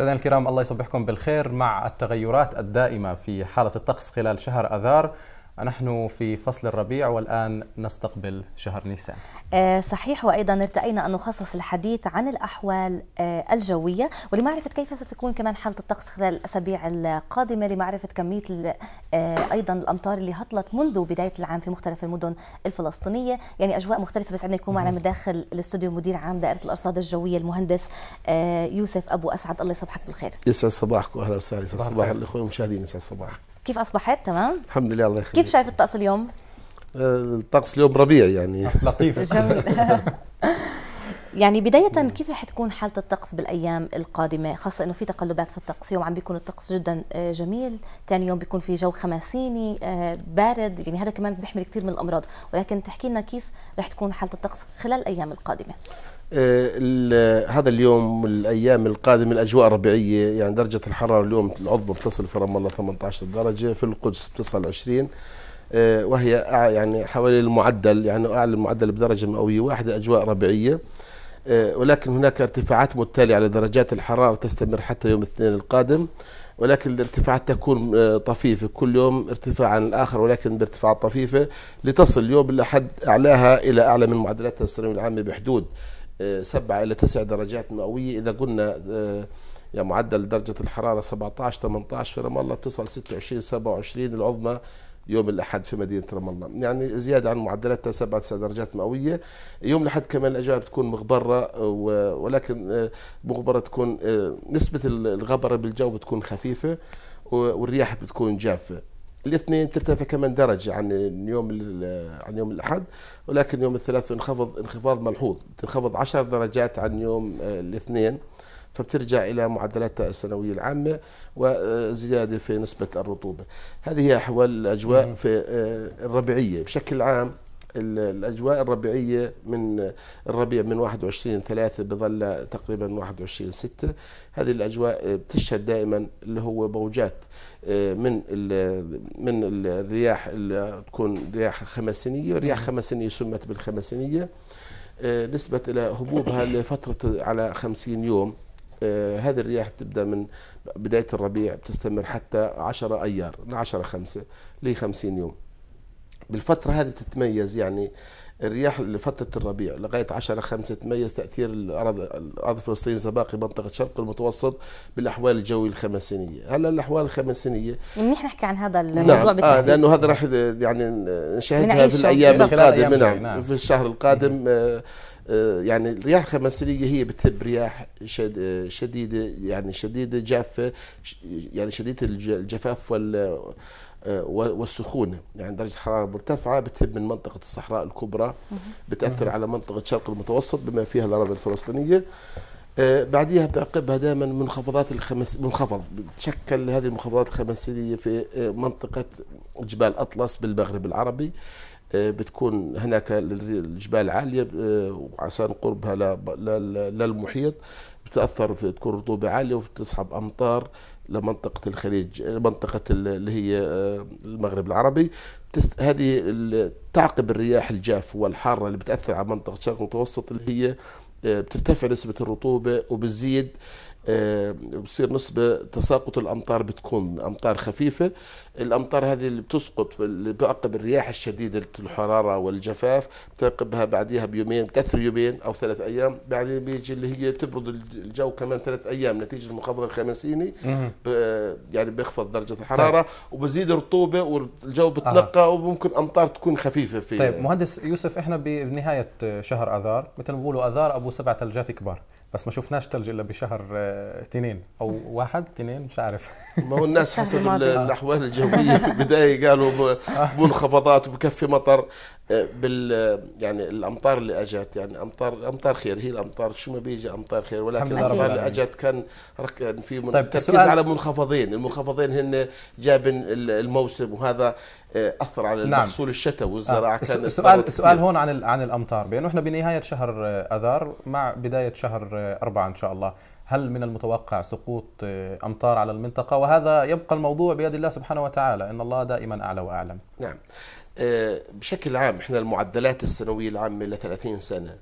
مشاهدينا الكرام الله يصبحكم بالخير مع التغيرات الدائمة في حالة الطقس خلال شهر أذار نحن في فصل الربيع والآن نستقبل شهر نيسان آه، صحيح وأيضا ارتأينا أن نخصص الحديث عن الأحوال آه، الجوية ولمعرفة كيف ستكون كمان حالة الطقس خلال الأسابيع القادمة لمعرفة كمية آه، أيضا الأمطار اللي هطلت منذ بداية العام في مختلف المدن الفلسطينية يعني أجواء مختلفة بس عندنا يكون معنا من داخل الاستوديو مدير عام دائرة الأرصاد الجوية المهندس يوسف أبو أسعد الله يصبحك بالخير يسعد صباحك وأهلا وسهلا يسعد صباح الإخوة المشاهدين يسعد صباحك كيف اصبحت تمام؟ الحمد لله الله يخليك كيف شايف الطقس اليوم؟ آه، الطقس اليوم ربيع يعني لطيف يعني بداية كيف رح تكون حالة الطقس بالأيام القادمة خاصة إنه في تقلبات في الطقس يوم عم بيكون الطقس جدا آه، جميل ثاني يوم بيكون في جو خماسيني آه، بارد يعني هذا كمان بيحمل كثير من الأمراض ولكن تحكي لنا كيف رح تكون حالة الطقس خلال الأيام القادمة آه، هذا اليوم الايام القادمه الاجواء ربيعيه يعني درجه الحراره اليوم العظمى بتصل في رام الله 18 درجه في القدس بتصل 20 آه، وهي يعني حوالي المعدل يعني اعلى المعدل بدرجه مئويه واحده اجواء ربيعيه آه، ولكن هناك ارتفاعات متتاليه على درجات الحراره تستمر حتى يوم الاثنين القادم ولكن الارتفاعات تكون طفيفه كل يوم ارتفاع عن الاخر ولكن بارتفاعات طفيفه لتصل يوم الاحد اعلاها الى اعلى من معدلاتها السنويه العامه بحدود سبعة إلى تسع درجات مئوية إذا قلنا آه، يا معدل درجة الحرارة 17 18 في رام الله بتصل 26 27 العظمى يوم الأحد في مدينة رام الله يعني زيادة عن معدلاتها 7 9 درجات مئوية يوم الأحد كمان الأجواء بتكون مغبرة ولكن آه، مغبرة تكون آه، نسبة الغبرة بالجو بتكون خفيفة والرياح بتكون جافة الاثنين ترتفع كمان درجة عن يوم عن يوم الأحد ولكن يوم الثلاث انخفض انخفاض ملحوظ تنخفض 10 درجات عن يوم آه، الاثنين فبترجع إلى معدلاتها السنوية العامة وزيادة في نسبة الرطوبة هذه هي أحوال الأجواء في آه، الربيعية بشكل عام الاجواء الربيعيه من الربيع من 21 3 بظل تقريبا 21 6 هذه الاجواء بتشهد دائما اللي هو موجات آه، من من الرياح اللي تكون رياح خمسينيه، رياح نعم. خمسينيه سمت بالخمسينيه آه، نسبة إلى هبوبها لفترة على 50 يوم آه، هذه الرياح بتبدأ من بداية الربيع بتستمر حتى 10 أيار 10 5 ل 50 يوم بالفترة هذه تتميز يعني الرياح لفترة الربيع لغاية 10 5 تميز تأثير الأراضي الأرض الفلسطينية زباقي منطقة شرق المتوسط بالأحوال الجوية الخمسينية، هلا الأحوال الخمسينية يعني منيح نحكي عن هذا نعم. الموضوع نعم. آه لأنه هذا راح يعني نشاهدها في الأيام القادمة نعم. نعم في الشهر القادم آه، آه، يعني الرياح الخمسينيه هي بتهب رياح شد شديده يعني شديده جافه يعني شديده الجفاف وال آه، والسخونه يعني درجه حراره مرتفعه بتهب من منطقه الصحراء الكبرى بتاثر على منطقه شرق المتوسط بما فيها الاراضي الفلسطينيه آه، بعديها بعقبها دائما منخفضات الخمس منخفض بتشكل هذه المنخفضات الخمسيه في آه، منطقة جبال أطلس بالمغرب العربي بتكون هناك الجبال عالية وعشان قربها للمحيط بتأثر في تكون رطوبة عالية وبتسحب أمطار لمنطقة الخليج منطقة اللي هي آه، المغرب العربي تست... هذه تعقب الرياح الجافة والحارة اللي بتأثر على منطقة الشرق المتوسط اللي هي آه، بترتفع نسبة الرطوبة وبتزيد آه، بصير نسبة تساقط الأمطار بتكون أمطار خفيفة الأمطار هذه اللي بتسقط اللي بيعقب الرياح الشديدة الحرارة والجفاف بتعقبها بعديها بيومين بتأثر يومين أو ثلاث أيام بعدين بيجي اللي هي بتبرد الجو كمان ثلاث أيام نتيجة المخفض الخمسيني يعني بيخفض درجة الحرارة طيب. وبزيد الرطوبة والجو بتنقى آه. وممكن أمطار تكون خفيفة فيه طيب مهندس يوسف إحنا بنهاية شهر آذار مثل ما بيقولوا آذار أبو سبع ثلجات كبار بس ما شفناش ثلج الا بشهر آه، اثنين او واحد اثنين مش عارف ما هو الناس حسب الاحوال الجويه في البدايه قالوا منخفضات وبكفي مطر آه، بال يعني الامطار اللي اجت يعني امطار امطار خير هي الامطار شو ما بيجي امطار خير ولكن الامطار اللي اجت كان يعني في من طيب تركيز على منخفضين المنخفضين هن جابن الموسم وهذا آه، اثر على نعم. المحصول الشتوي والزراعه آه. كان السؤال السؤال هون عن عن الامطار بانه احنا بنهايه شهر آه، اذار مع بدايه شهر آه، أربعة ان شاء الله هل من المتوقع سقوط امطار على المنطقه وهذا يبقى الموضوع بيد الله سبحانه وتعالى ان الله دائما اعلى واعلم نعم بشكل عام احنا المعدلات السنويه العامه ل 30 سنه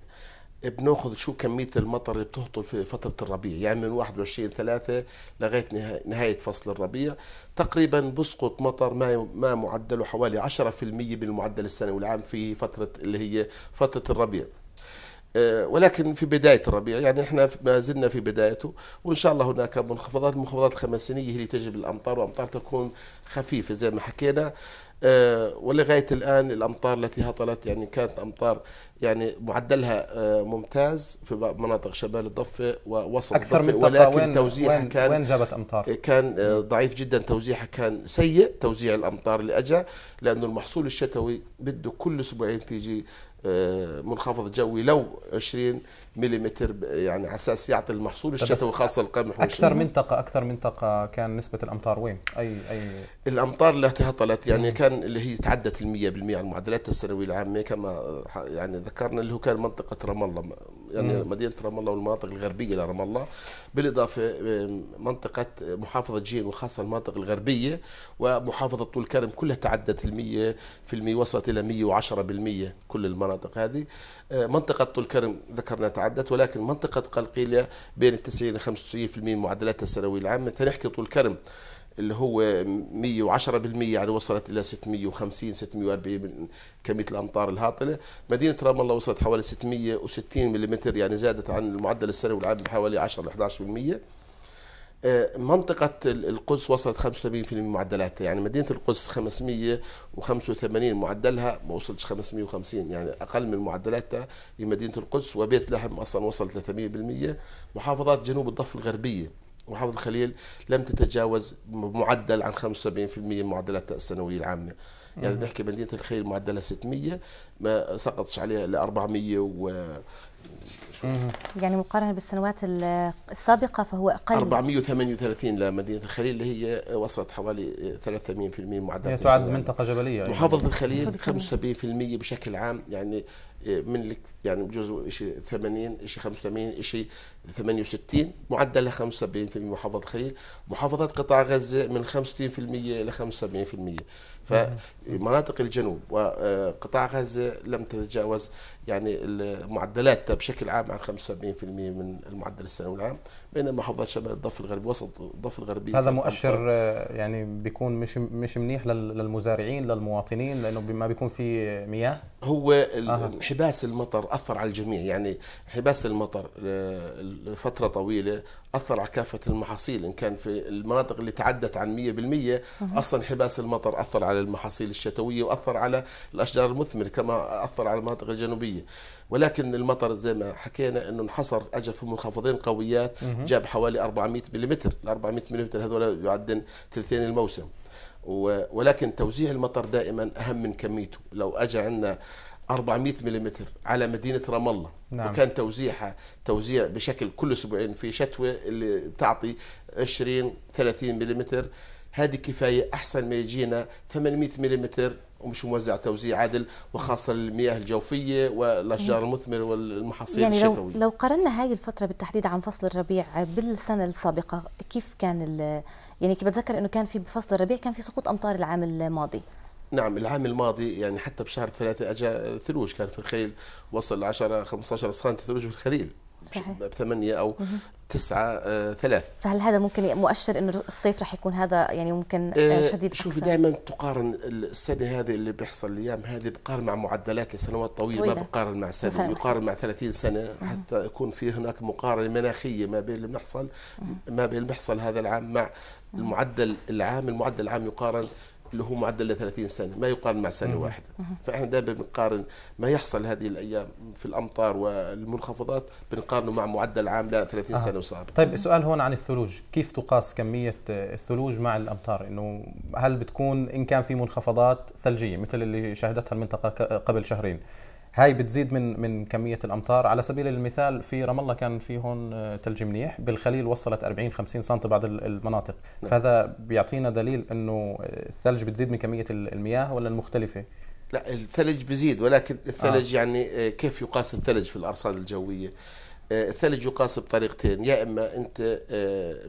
بناخذ شو كميه المطر اللي بتهطل في فتره الربيع يعني من 21 3 لغايه نهايه فصل الربيع تقريبا بسقط مطر ما ما معدله حوالي 10% بالمعدل السنوي العام في فتره اللي هي فتره الربيع آه، ولكن في بدايه الربيع يعني احنا ما زلنا في بدايته وان شاء الله هناك منخفضات المنخفضات الخمسينيه اللي تجلب الامطار وامطار تكون خفيفه زي ما حكينا آه، ولغايه الان الامطار التي هطلت يعني كانت امطار يعني معدلها آه، ممتاز في مناطق شمال الضفه ووسط أكثر الضفه ولكن توزيعها كان وين جابت امطار؟ كان ضعيف جدا توزيعها كان سيء توزيع الامطار اللي اجى لانه المحصول الشتوي بده كل اسبوعين تيجي آه، منخفض جوي لو 20 ملم يعني على اساس يعطي المحصول الشتوي خاصه القمح اكثر منطقه اكثر منطقه كان نسبه الامطار وين؟ اي اي الامطار اللي هطلت يعني كان اللي هي تعدت ال 100% المعدلات السنويه العامه كما يعني ذكرنا اللي هو كان منطقه رام الله يعني مم. مدينه رام الله والمناطق الغربيه لرام الله بالاضافه منطقه محافظه جين وخاصه المناطق الغربيه ومحافظه طول كرم كلها تعدت ال 100% وصلت الى 110% كل المناطق هذه آه، منطقه طول كرم ذكرنا تعدت ولكن منطقه قلقيله بين 90 ل 95% من معدلاتها السنويه العامه تنحكي طول كرم اللي هو 110% يعني وصلت الى 650 640 كميه الامطار الهاطله، مدينه رام الله وصلت حوالي 660 ملم يعني زادت عن المعدل السنوي العام بحوالي 10 ل 11%. منطقة القدس وصلت 85% معدلاتها يعني مدينة القدس 585 معدلها ما وصلتش 550 يعني أقل من معدلاتها في مدينة القدس وبيت لحم أصلا وصل 300% محافظات جنوب الضفة الغربية محافظة الخليل لم تتجاوز معدل عن 75% من معدلات السنوية العامة يعني بنحكي مدينه الخير معدلها 600 ما سقطش عليها الا 400 و يعني مقارنه بالسنوات السابقه فهو اقل 438 لمدينه الخليل اللي هي وصلت حوالي 300% معدل هي تعد منطقه جبليه يعني. محافظه الخليل 75% بشكل عام يعني من يعني بجوز شيء 80 شيء 85 شيء 68 معدل 75% محافظه الخليل محافظات قطاع غزه من 65% ل 75% فمناطق الجنوب وقطاع آه، غزة لم تتجاوز يعني المعدلات بشكل عام عن 75% من المعدل السنوي العام بينما محافظات شمال الضفه الغربيه وسط الضفه الغربيه هذا مؤشر آه، يعني بيكون مش مش منيح للمزارعين للمواطنين لانه ما بيكون في مياه هو انحباس المطر اثر على الجميع يعني انحباس المطر آه، لفتره طويله اثر على كافه المحاصيل ان كان في المناطق اللي تعدت عن 100% اصلا انحباس المطر اثر على المحاصيل الشتويه واثر على الاشجار المثمره كما اثر على المناطق الجنوبيه قويه ولكن المطر زي ما حكينا انه انحصر اجى في منخفضين قويات جاب حوالي 400 ملم ال 400 ملم هذول يعدن ثلثين الموسم ولكن توزيع المطر دائما اهم من كميته لو اجى عندنا 400 ملم على مدينه رام الله نعم. وكان توزيعها توزيع بشكل كل اسبوعين في شتوى اللي بتعطي 20 30 ملم هذه كفاية أحسن ما يجينا 800 ملم ومش موزع توزيع عادل وخاصة المياه الجوفية والأشجار المثمرة والمحاصيل يعني الشتوية لو, لو قارنا هذه الفترة بالتحديد عن فصل الربيع بالسنة السابقة كيف كان يعني كيف بتذكر أنه كان في بفصل الربيع كان في سقوط أمطار العام الماضي نعم العام الماضي يعني حتى بشهر ثلاثة أجا ثلوج كان في الخيل وصل 10 15 سم ثلوج في الخليل صحيح. بثمانية أو تسعة آه، ثلاث فهل هذا ممكن يعني مؤشر أنه الصيف رح يكون هذا يعني ممكن آه، آه، شديد شوفي دائما تقارن السنة هذه اللي بيحصل الأيام هذه بقارن مع معدلات لسنوات طويلة, طويلة. ما بقارن مع سنة مثلاً. يقارن مع 30 سنة حتى يكون في هناك مقارنة مناخية ما بين اللي بيحصل ما بين اللي بيحصل هذا العام مع المعدل العام المعدل العام يقارن اللي هو معدل 30 سنه ما يقارن مع سنه واحده فاحنا دائما بنقارن ما يحصل هذه الايام في الامطار والمنخفضات بنقارنه مع معدل عام ل 30 آه. سنه وسابق طيب السؤال هون عن الثلوج كيف تقاس كميه الثلوج مع الامطار انه هل بتكون ان كان في منخفضات ثلجيه مثل اللي شهدتها المنطقه قبل شهرين هاي بتزيد من من كميه الامطار على سبيل المثال في رام الله كان في هون ثلج آه، منيح بالخليل وصلت 40 50 سم بعض المناطق نعم. فهذا بيعطينا دليل انه الثلج بتزيد من كميه المياه ولا المختلفه لا الثلج بزيد ولكن الثلج آه. يعني آه، كيف يقاس الثلج في الارصاد الجويه آه، الثلج يقاس بطريقتين يا اما انت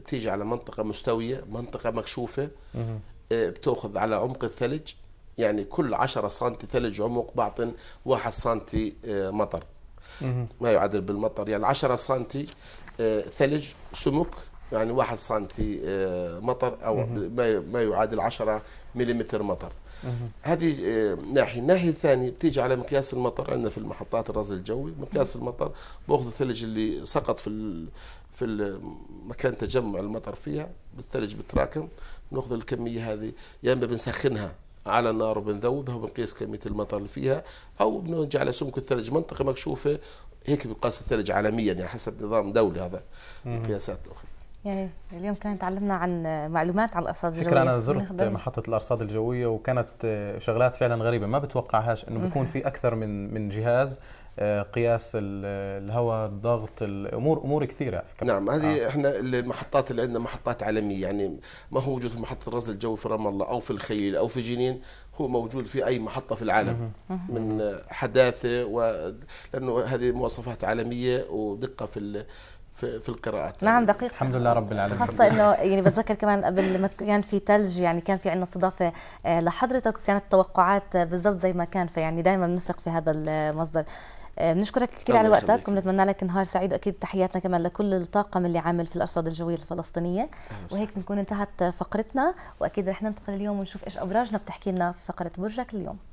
بتيجي على منطقه مستويه منطقه مكشوفه بتاخذ على عمق الثلج يعني كل 10 سم ثلج عمق بعطن 1 سم آه، مطر ما يعادل بالمطر يعني 10 سم آه، ثلج سمك يعني 1 سم آه، مطر او ما يعادل 10 ملم مطر هذه ناحيه، الناحيه الثانيه بتيجي على مقياس المطر عندنا في المحطات الرصد الجوي، مقياس المطر باخذ الثلج اللي سقط في في مكان تجمع المطر فيها، بالثلج بتراكم، ناخذ الكميه هذه يا اما بنسخنها على النار وبنذوبها وبنقيس كميه المطر اللي فيها او بنجعل سمك الثلج منطقه مكشوفه هيك بقاس الثلج عالميا يعني حسب نظام دولي هذا القياسات الاخرى يعني اليوم كان تعلمنا عن معلومات عن الارصاد الجويه فكرة انا زرت محطه الارصاد الجويه وكانت شغلات فعلا غريبه ما بتوقعهاش انه بيكون في اكثر من من جهاز آه، قياس الهواء الضغط الامور امور كثيره نعم هذه آه. احنا المحطات اللي عندنا محطات عالميه يعني ما هو موجود في محطه الرصد الجوي في رام الله او في الخيل او في جنين هو موجود في اي محطه في العالم من حداثه و... لانه هذه مواصفات عالميه ودقه في ال... في, في القراءات نعم دقيق الحمد لله رب العالمين خاصة انه يعني بتذكر كمان قبل ما كان في ثلج يعني كان في عندنا استضافة آه، لحضرتك وكانت التوقعات بالضبط زي ما كان فيعني دائما بنثق في هذا المصدر آه، بنشكرك كثير على وقتك وبنتمنى لك نهار سعيد واكيد تحياتنا كمان لكل الطاقم اللي عامل في الارصاد الجويه الفلسطينيه وهيك بنكون انتهت فقرتنا واكيد رح ننتقل اليوم ونشوف ايش ابراجنا بتحكي لنا في فقره برجك اليوم